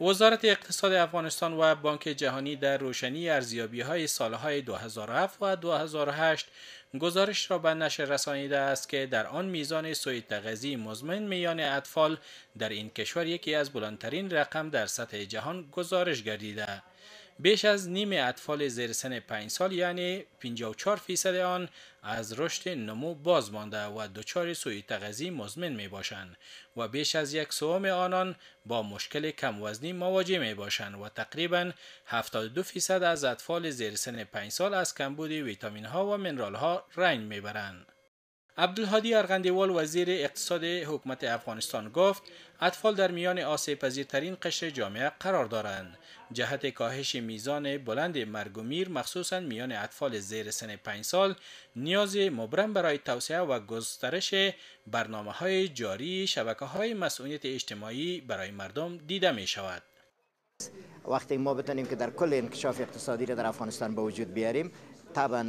وزارت اقتصاد افغانستان و بانک جهانی در روشنی ارزیابی های سالهای 2007 و 2008 گزارش را به نشر رسانیده است که در آن میزان سوی تغذی مزمن میان اطفال در این کشور یکی از بلندترین رقم در سطح جهان گزارش گردیده بیش از نیم اطفال زیر سن 5 سال یعنی 54 فیصد آن از رشد نمو باز مانده و دچار سوی تغذی مزمن می باشند و بیش از یک سوم آنان با مشکل کم وزنی مواجه می باشند و تقریبا 72 فیصد از اطفال زیر سن 5 سال از کمبود ویتامین ها و منرال ها رنگ می برند. عبدالحادی ارغندیوال وزیر اقتصاد حکومت افغانستان گفت اطفال در میان آسیب پذیرترین قشر جامعه قرار دارند جهت کاهش میزان بلند مرگ و میر مخصوصا میان اطفال زیر سن 5 سال نیاز مبرم برای توسعه و گسترش برنامه های جاری شبکه های مسئولیت اجتماعی برای مردم دیده می شود وقتی ما بتونیم که در کل انکشاف اقتصادی را در افغانستان به وجود بیاریم طبعا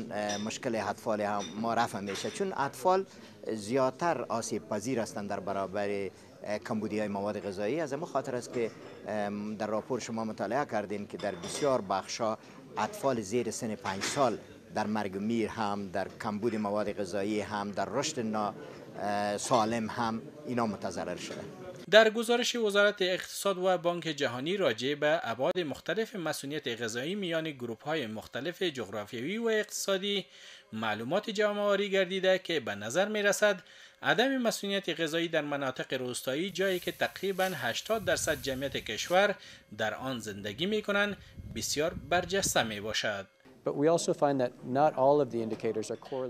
مشکل اطفال هم ما رفع میشه چون اطفال زیادتر آسیب پذیر هستند در برابر کمبودی های مواد غذایی از اما خاطر است که در راپور شما مطالعه کردین که در بسیار بخشا اطفال زیر سن پنج سال در مرگ میر هم در کمبود مواد غذایی هم در رشد نا سالم هم اینا متضرر شده در گزارش وزارت اقتصاد و بانک جهانی راجع به ابعاد مختلف مسئولیت غذایی میان گروپ های مختلف جغرافیایی و اقتصادی معلومات جامع آوری گردیده که به نظر می رسد عدم مسئولیت غذایی در مناطق روستایی جایی که تقریبا 80 درصد جمعیت کشور در آن زندگی می کنند بسیار برجسته می باشد.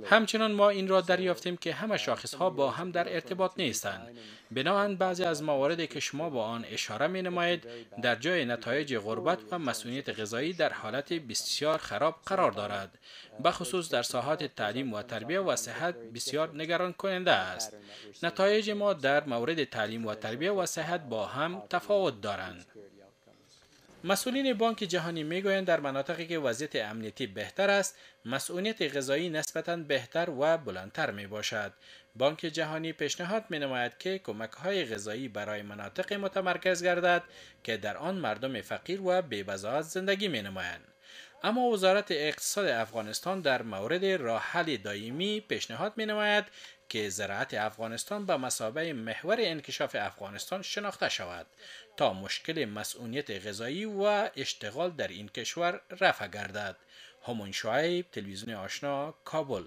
همچنان ما این را دریافتیم که همه شاخص ها با هم در ارتباط نیستند بناهن بعضی از مواردی که شما با آن اشاره می نماید در جای نتایج غربت و مسئولیت غذایی در حالت بسیار خراب قرار دارد بخصوص در ساحات تعلیم و تربیه و صحت بسیار نگران کننده است نتایج ما در مورد تعلیم و تربیه و صحت با هم تفاوت دارند مسئولین بانک جهانی میگویند در مناطقی که وضعیت امنیتی بهتر است مسئولیت غذایی نسبتا بهتر و بلندتر می باشد بانک جهانی پیشنهاد می نماید که کمک های غذایی برای مناطق متمرکز گردد که در آن مردم فقیر و بی‌بزاحت زندگی می نمایند اما وزارت اقتصاد افغانستان در مورد راحل دائمی پیشنهاد می نماید که زراعت افغانستان به مسابه محور انکشاف افغانستان شناخته شود تا مشکل مسئولیت غذایی و اشتغال در این کشور رفع گردد. همون شعیب تلویزیون آشنا کابل